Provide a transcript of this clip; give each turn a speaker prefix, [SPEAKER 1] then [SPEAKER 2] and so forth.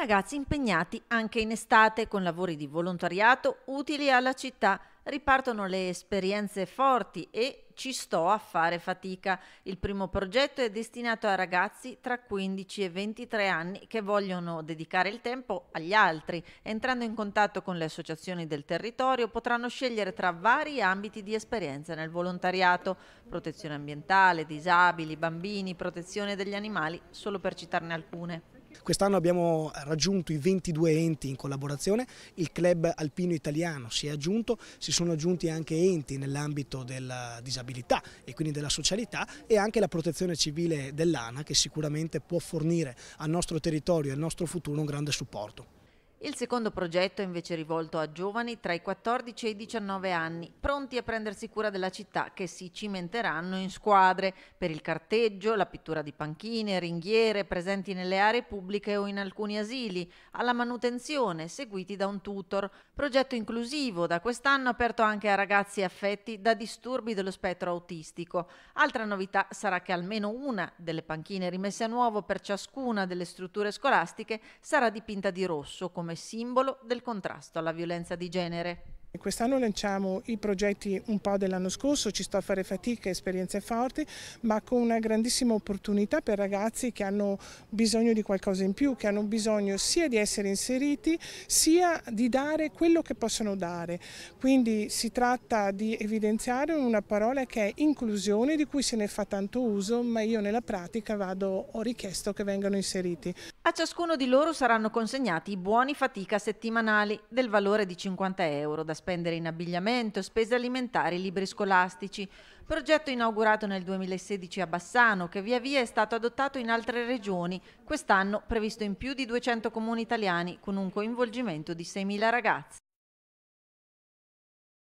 [SPEAKER 1] ragazzi impegnati anche in estate con lavori di volontariato utili alla città. Ripartono le esperienze forti e ci sto a fare fatica. Il primo progetto è destinato a ragazzi tra 15 e 23 anni che vogliono dedicare il tempo agli altri. Entrando in contatto con le associazioni del territorio potranno scegliere tra vari ambiti di esperienza nel volontariato, protezione ambientale, disabili, bambini, protezione degli animali, solo per citarne alcune.
[SPEAKER 2] Quest'anno abbiamo raggiunto i 22 enti in collaborazione, il club alpino italiano si è aggiunto, si sono aggiunti anche enti nell'ambito della disabilità e quindi della socialità e anche la protezione civile dell'ANA che sicuramente può fornire al nostro territorio e al nostro futuro un grande supporto.
[SPEAKER 1] Il secondo progetto è invece rivolto a giovani tra i 14 e i 19 anni, pronti a prendersi cura della città, che si cimenteranno in squadre per il carteggio, la pittura di panchine, ringhiere presenti nelle aree pubbliche o in alcuni asili, alla manutenzione, seguiti da un tutor. Progetto inclusivo, da quest'anno aperto anche a ragazzi affetti da disturbi dello spettro autistico. Altra novità sarà che almeno una delle panchine rimesse a nuovo per ciascuna delle strutture scolastiche sarà dipinta di rosso come come simbolo del contrasto alla violenza di genere.
[SPEAKER 3] Quest'anno lanciamo i progetti un po' dell'anno scorso, ci sto a fare fatica, esperienze forti, ma con una grandissima opportunità per ragazzi che hanno bisogno di qualcosa in più, che hanno bisogno sia di essere inseriti, sia di dare quello che possono dare. Quindi si tratta di evidenziare una parola che è inclusione, di cui se ne fa tanto uso, ma io nella pratica vado, ho richiesto che vengano inseriti.
[SPEAKER 1] A ciascuno di loro saranno consegnati i buoni fatica settimanali del valore di 50 euro da spendere in abbigliamento, spese alimentari, libri scolastici, progetto inaugurato nel 2016 a Bassano che via via è stato adottato in altre regioni, quest'anno previsto in più di 200 comuni italiani con un coinvolgimento di 6.000 ragazzi.